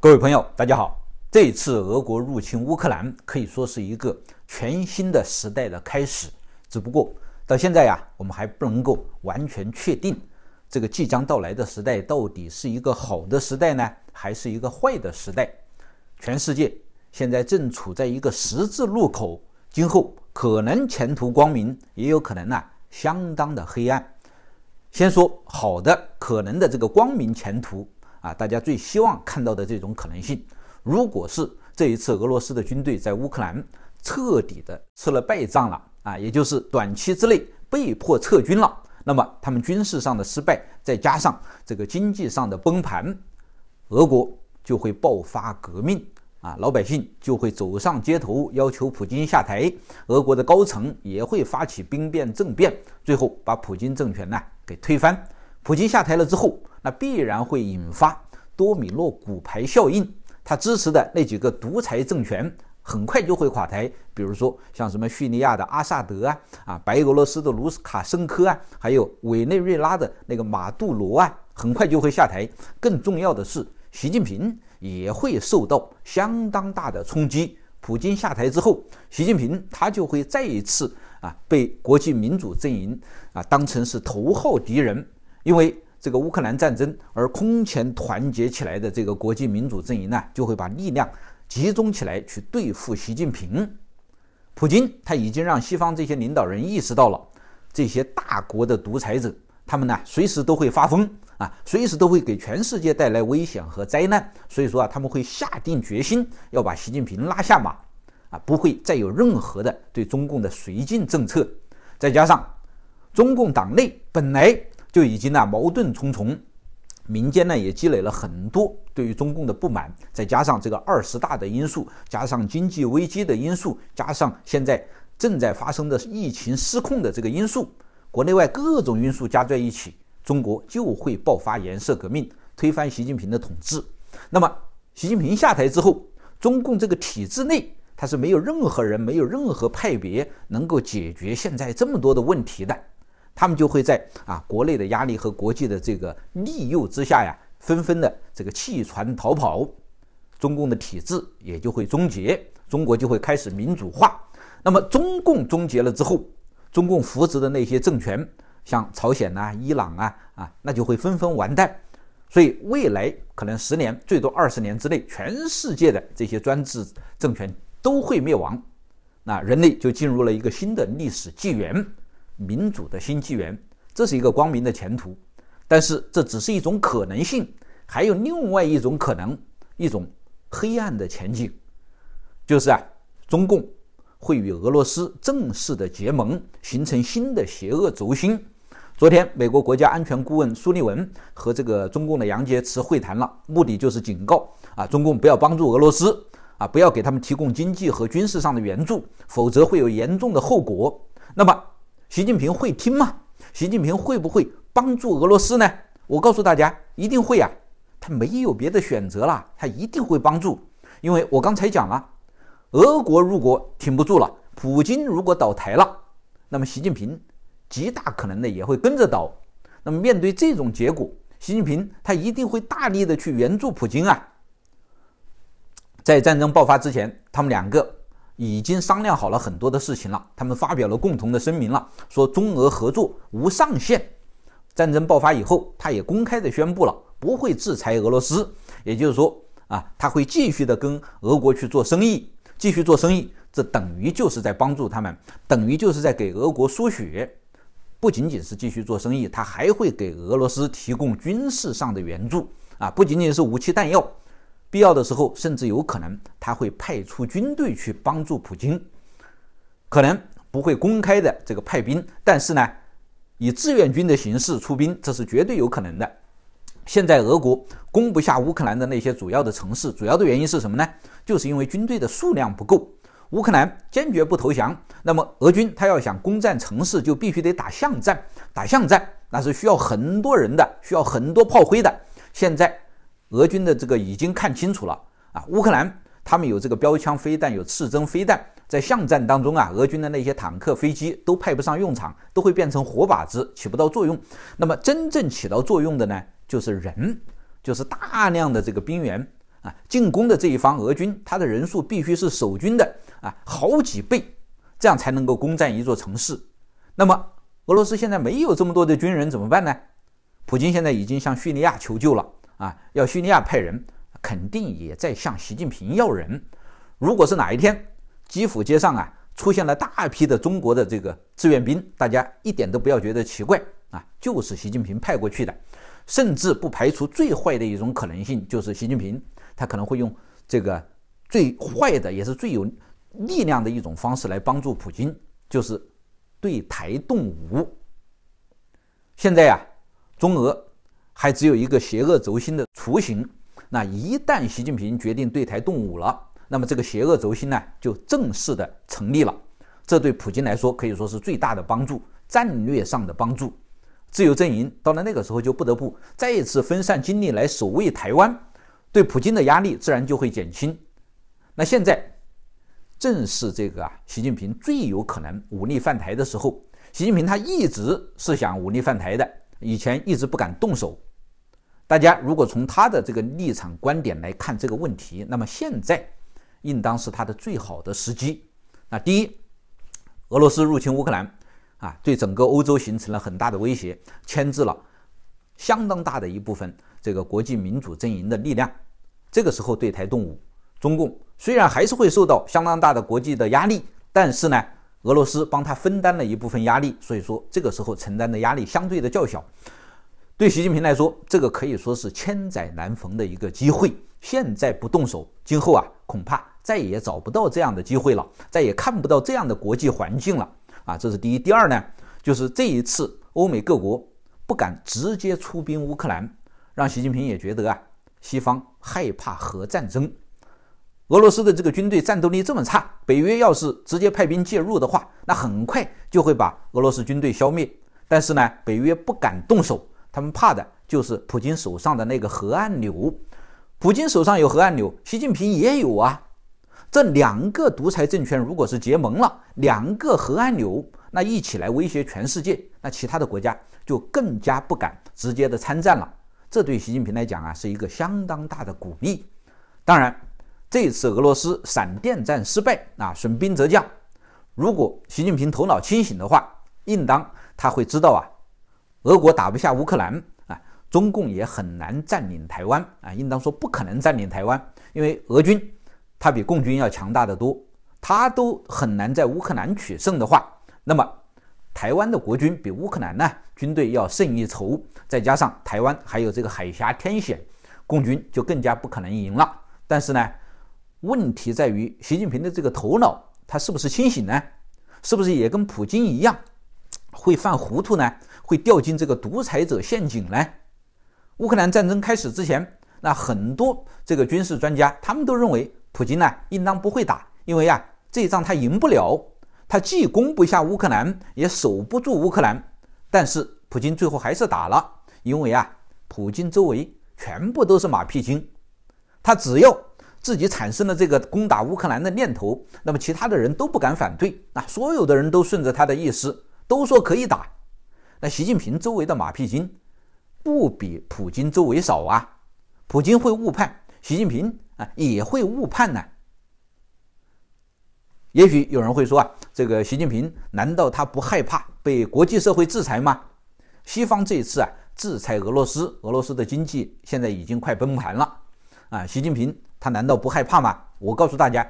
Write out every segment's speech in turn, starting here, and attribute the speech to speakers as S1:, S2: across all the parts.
S1: 各位朋友，大家好！这次俄国入侵乌克兰，可以说是一个全新的时代的开始。只不过到现在呀，我们还不能够完全确定，这个即将到来的时代到底是一个好的时代呢，还是一个坏的时代？全世界现在正处在一个十字路口，今后可能前途光明，也有可能呢相当的黑暗。先说好的，可能的这个光明前途。啊，大家最希望看到的这种可能性，如果是这一次俄罗斯的军队在乌克兰彻底的吃了败仗了，啊，也就是短期之内被迫撤军了，那么他们军事上的失败，再加上这个经济上的崩盘，俄国就会爆发革命，啊，老百姓就会走上街头要求普京下台，俄国的高层也会发起兵变政变，最后把普京政权呢给推翻，普京下台了之后。那必然会引发多米诺骨牌效应，他支持的那几个独裁政权很快就会垮台。比如说，像什么叙利亚的阿萨德啊，啊，白俄罗斯的卢斯卡申科啊，还有委内瑞拉的那个马杜罗啊，很快就会下台。更重要的是，习近平也会受到相当大的冲击。普京下台之后，习近平他就会再一次啊，被国际民主阵营啊当成是头号敌人，因为。这个乌克兰战争而空前团结起来的这个国际民主阵营呢，就会把力量集中起来去对付习近平、普京。他已经让西方这些领导人意识到了，这些大国的独裁者，他们呢随时都会发疯啊，随时都会给全世界带来危险和灾难。所以说啊，他们会下定决心要把习近平拉下马啊，不会再有任何的对中共的绥靖政策。再加上中共党内本来。就已经呢矛盾重重，民间呢也积累了很多对于中共的不满，再加上这个二十大的因素，加上经济危机的因素，加上现在正在发生的疫情失控的这个因素，国内外各种因素加在一起，中国就会爆发颜色革命，推翻习近平的统治。那么，习近平下台之后，中共这个体制内他是没有任何人，没有任何派别能够解决现在这么多的问题的。他们就会在啊国内的压力和国际的这个利诱之下呀，纷纷的这个弃船逃跑，中共的体制也就会终结，中国就会开始民主化。那么中共终结了之后，中共扶植的那些政权，像朝鲜啊、伊朗啊啊，那就会纷纷完蛋。所以未来可能十年最多二十年之内，全世界的这些专制政权都会灭亡，那人类就进入了一个新的历史纪元。民主的新纪元，这是一个光明的前途，但是这只是一种可能性，还有另外一种可能，一种黑暗的前景，就是啊，中共会与俄罗斯正式的结盟，形成新的邪恶轴心。昨天，美国国家安全顾问苏利文和这个中共的杨洁篪会谈了，目的就是警告啊，中共不要帮助俄罗斯啊，不要给他们提供经济和军事上的援助，否则会有严重的后果。那么。习近平会听吗？习近平会不会帮助俄罗斯呢？我告诉大家，一定会啊！他没有别的选择了，他一定会帮助。因为我刚才讲了，俄国如果挺不住了，普京如果倒台了，那么习近平极大可能的也会跟着倒。那么面对这种结果，习近平他一定会大力的去援助普京啊！在战争爆发之前，他们两个。已经商量好了很多的事情了，他们发表了共同的声明了，说中俄合作无上限。战争爆发以后，他也公开的宣布了不会制裁俄罗斯，也就是说啊，他会继续的跟俄国去做生意，继续做生意，这等于就是在帮助他们，等于就是在给俄国输血。不仅仅是继续做生意，他还会给俄罗斯提供军事上的援助啊，不仅仅是武器弹药。必要的时候，甚至有可能他会派出军队去帮助普京，可能不会公开的这个派兵，但是呢，以志愿军的形式出兵，这是绝对有可能的。现在俄国攻不下乌克兰的那些主要的城市，主要的原因是什么呢？就是因为军队的数量不够。乌克兰坚决不投降，那么俄军他要想攻占城市，就必须得打巷战，打巷战那是需要很多人的，需要很多炮灰的。现在。俄军的这个已经看清楚了啊！乌克兰他们有这个标枪飞弹，有刺针飞弹，在巷战当中啊，俄军的那些坦克、飞机都派不上用场，都会变成活靶子，起不到作用。那么真正起到作用的呢，就是人，就是大量的这个兵员啊！进攻的这一方，俄军他的人数必须是守军的啊好几倍，这样才能够攻占一座城市。那么俄罗斯现在没有这么多的军人怎么办呢？普京现在已经向叙利亚求救了。啊，要叙利亚派人，肯定也在向习近平要人。如果是哪一天，基辅街上啊出现了大批的中国的这个志愿兵，大家一点都不要觉得奇怪啊，就是习近平派过去的。甚至不排除最坏的一种可能性，就是习近平他可能会用这个最坏的也是最有力量的一种方式来帮助普京，就是对台动武。现在呀，中俄。还只有一个邪恶轴心的雏形，那一旦习近平决定对台动武了，那么这个邪恶轴心呢就正式的成立了。这对普京来说可以说是最大的帮助，战略上的帮助。自由阵营到了那个时候就不得不再一次分散精力来守卫台湾，对普京的压力自然就会减轻。那现在正是这个啊，习近平最有可能武力犯台的时候。习近平他一直是想武力犯台的，以前一直不敢动手。大家如果从他的这个立场观点来看这个问题，那么现在应当是他的最好的时机。那第一，俄罗斯入侵乌克兰啊，对整个欧洲形成了很大的威胁，牵制了相当大的一部分这个国际民主阵营的力量。这个时候对台动武，中共虽然还是会受到相当大的国际的压力，但是呢，俄罗斯帮他分担了一部分压力，所以说这个时候承担的压力相对的较小。对习近平来说，这个可以说是千载难逢的一个机会。现在不动手，今后啊，恐怕再也找不到这样的机会了，再也看不到这样的国际环境了。啊，这是第一。第二呢，就是这一次，欧美各国不敢直接出兵乌克兰，让习近平也觉得啊，西方害怕核战争。俄罗斯的这个军队战斗力这么差，北约要是直接派兵介入的话，那很快就会把俄罗斯军队消灭。但是呢，北约不敢动手。他们怕的就是普京手上的那个核按钮，普京手上有核按钮，习近平也有啊。这两个独裁政权如果是结盟了，两个核按钮，那一起来威胁全世界，那其他的国家就更加不敢直接的参战了。这对习近平来讲啊，是一个相当大的鼓励。当然，这次俄罗斯闪电战失败啊，损兵折将。如果习近平头脑清醒的话，应当他会知道啊。俄国打不下乌克兰啊，中共也很难占领台湾啊，应当说不可能占领台湾，因为俄军他比共军要强大的多，他都很难在乌克兰取胜的话，那么台湾的国军比乌克兰呢军队要胜一筹，再加上台湾还有这个海峡天险，共军就更加不可能赢了。但是呢，问题在于习近平的这个头脑他是不是清醒呢？是不是也跟普京一样会犯糊涂呢？会掉进这个独裁者陷阱呢？乌克兰战争开始之前，那很多这个军事专家他们都认为，普京呢应当不会打，因为啊这一仗他赢不了，他既攻不下乌克兰，也守不住乌克兰。但是普京最后还是打了，因为啊，普京周围全部都是马屁精，他只要自己产生了这个攻打乌克兰的念头，那么其他的人都不敢反对，那所有的人都顺着他的意思，都说可以打。那习近平周围的马屁精，不比普京周围少啊。普京会误判，习近平啊也会误判呢。也许有人会说啊，这个习近平难道他不害怕被国际社会制裁吗？西方这一次啊制裁俄罗斯，俄罗斯的经济现在已经快崩盘了啊。习近平他难道不害怕吗？我告诉大家，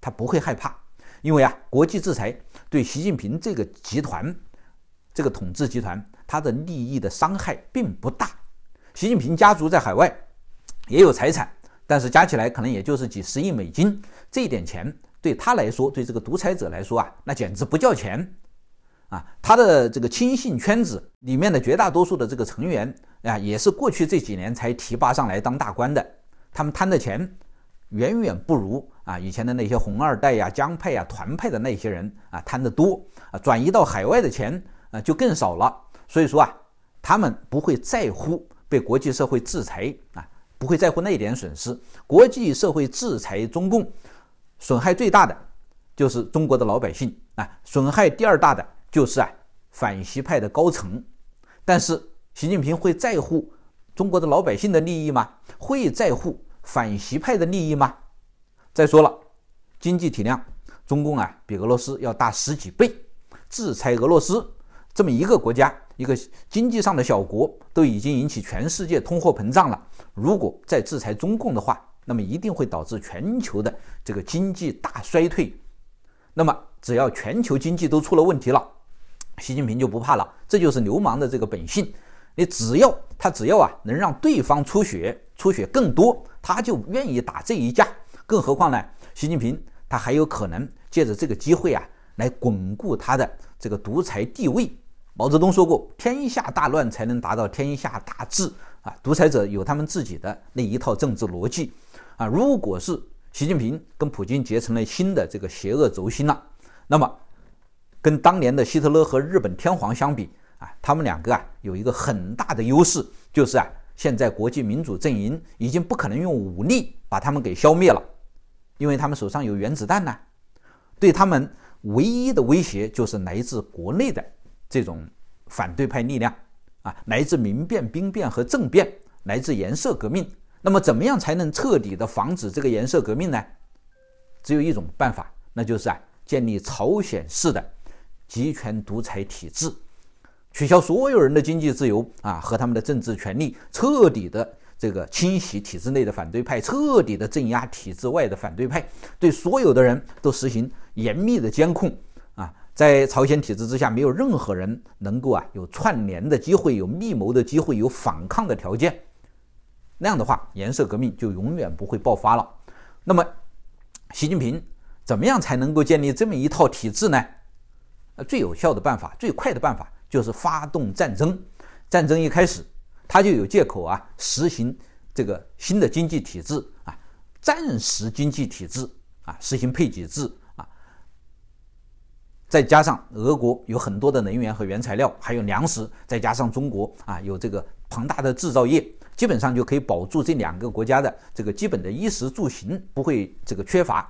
S1: 他不会害怕，因为啊国际制裁对习近平这个集团。这个统治集团，他的利益的伤害并不大。习近平家族在海外也有财产，但是加起来可能也就是几十亿美金，这一点钱对他来说，对这个独裁者来说啊，那简直不叫钱啊！他的这个亲信圈子里面的绝大多数的这个成员啊，也是过去这几年才提拔上来当大官的，他们贪的钱远远不如啊以前的那些红二代呀、江派啊、团派的那些人啊贪得多啊，转移到海外的钱。啊，就更少了。所以说啊，他们不会在乎被国际社会制裁啊，不会在乎那一点损失。国际社会制裁中共，损害最大的就是中国的老百姓啊，损害第二大的就是啊反习派的高层。但是习近平会在乎中国的老百姓的利益吗？会在乎反习派的利益吗？再说了，经济体量，中共啊比俄罗斯要大十几倍，制裁俄罗斯。这么一个国家，一个经济上的小国，都已经引起全世界通货膨胀了。如果再制裁中共的话，那么一定会导致全球的这个经济大衰退。那么，只要全球经济都出了问题了，习近平就不怕了。这就是流氓的这个本性。你只要他只要啊，能让对方出血，出血更多，他就愿意打这一架。更何况呢，习近平他还有可能借着这个机会啊。来巩固他的这个独裁地位。毛泽东说过：“天下大乱才能达到天下大治。”啊，独裁者有他们自己的那一套政治逻辑。啊，如果是习近平跟普京结成了新的这个邪恶轴心了，那么跟当年的希特勒和日本天皇相比，啊，他们两个啊有一个很大的优势，就是啊，现在国际民主阵营已经不可能用武力把他们给消灭了，因为他们手上有原子弹呢，对他们。唯一的威胁就是来自国内的这种反对派力量啊，来自民变、兵变和政变，来自颜色革命。那么，怎么样才能彻底的防止这个颜色革命呢？只有一种办法，那就是啊，建立朝鲜式的集权独裁体制，取消所有人的经济自由啊和他们的政治权利，彻底的。这个清洗体制内的反对派，彻底的镇压体制外的反对派，对所有的人都实行严密的监控啊！在朝鲜体制之下，没有任何人能够啊有串联的机会，有密谋的机会，有反抗的条件。那样的话，颜色革命就永远不会爆发了。那么，习近平怎么样才能够建立这么一套体制呢？最有效的办法，最快的办法就是发动战争。战争一开始。他就有借口啊，实行这个新的经济体制啊，暂时经济体制啊，实行配给制啊。再加上俄国有很多的能源和原材料，还有粮食，再加上中国啊有这个庞大的制造业，基本上就可以保住这两个国家的这个基本的衣食住行不会这个缺乏。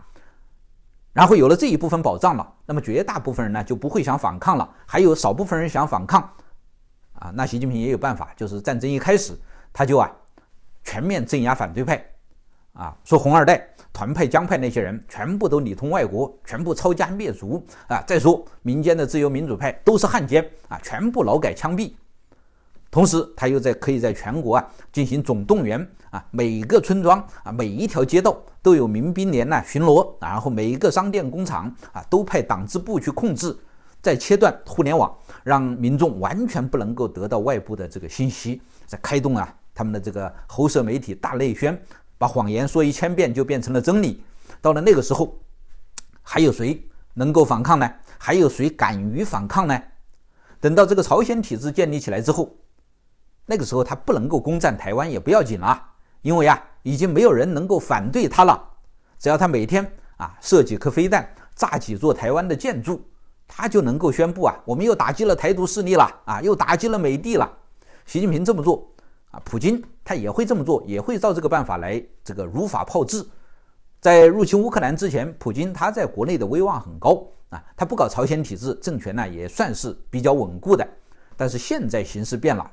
S1: 然后有了这一部分保障了，那么绝大部分人呢就不会想反抗了，还有少部分人想反抗。啊，那习近平也有办法，就是战争一开始，他就啊，全面镇压反对派，啊，说红二代、团派、江派那些人全部都里通外国，全部抄家灭族啊！再说民间的自由民主派都是汉奸啊，全部劳改枪毙。同时，他又在可以在全国啊进行总动员啊，每个村庄啊，每一条街道都有民兵连呢巡逻，然后每一个商店、工厂啊都派党支部去控制。再切断互联网，让民众完全不能够得到外部的这个信息，再开动啊他们的这个喉舌媒体大内宣，把谎言说一千遍就变成了真理。到了那个时候，还有谁能够反抗呢？还有谁敢于反抗呢？等到这个朝鲜体制建立起来之后，那个时候他不能够攻占台湾也不要紧了，因为啊已经没有人能够反对他了。只要他每天啊射几颗飞弹，炸几座台湾的建筑。他就能够宣布啊，我们又打击了台独势力了啊，又打击了美帝了。习近平这么做啊，普京他也会这么做，也会照这个办法来这个如法炮制。在入侵乌克兰之前，普京他在国内的威望很高啊，他不搞朝鲜体制政权呢，也算是比较稳固的。但是现在形势变了，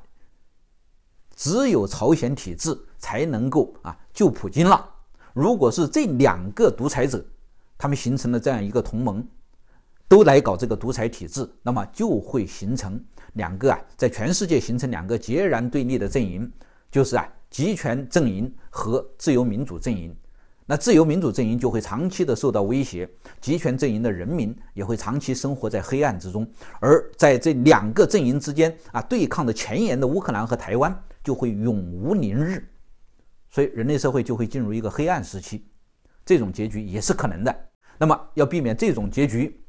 S1: 只有朝鲜体制才能够啊救普京了。如果是这两个独裁者，他们形成了这样一个同盟。都来搞这个独裁体制，那么就会形成两个啊，在全世界形成两个截然对立的阵营，就是啊集权阵营和自由民主阵营。那自由民主阵营就会长期的受到威胁，集权阵营的人民也会长期生活在黑暗之中。而在这两个阵营之间啊对抗的前沿的乌克兰和台湾就会永无宁日，所以人类社会就会进入一个黑暗时期，这种结局也是可能的。那么要避免这种结局。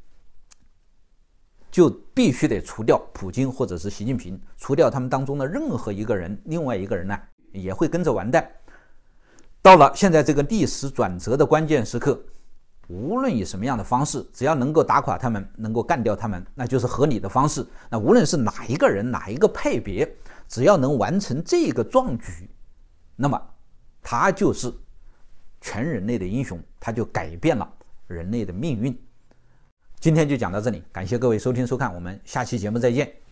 S1: 就必须得除掉普京或者是习近平，除掉他们当中的任何一个人，另外一个人呢也会跟着完蛋。到了现在这个历史转折的关键时刻，无论以什么样的方式，只要能够打垮他们，能够干掉他们，那就是合理的方式。那无论是哪一个人、哪一个派别，只要能完成这个壮举，那么他就是全人类的英雄，他就改变了人类的命运。今天就讲到这里，感谢各位收听收看，我们下期节目再见。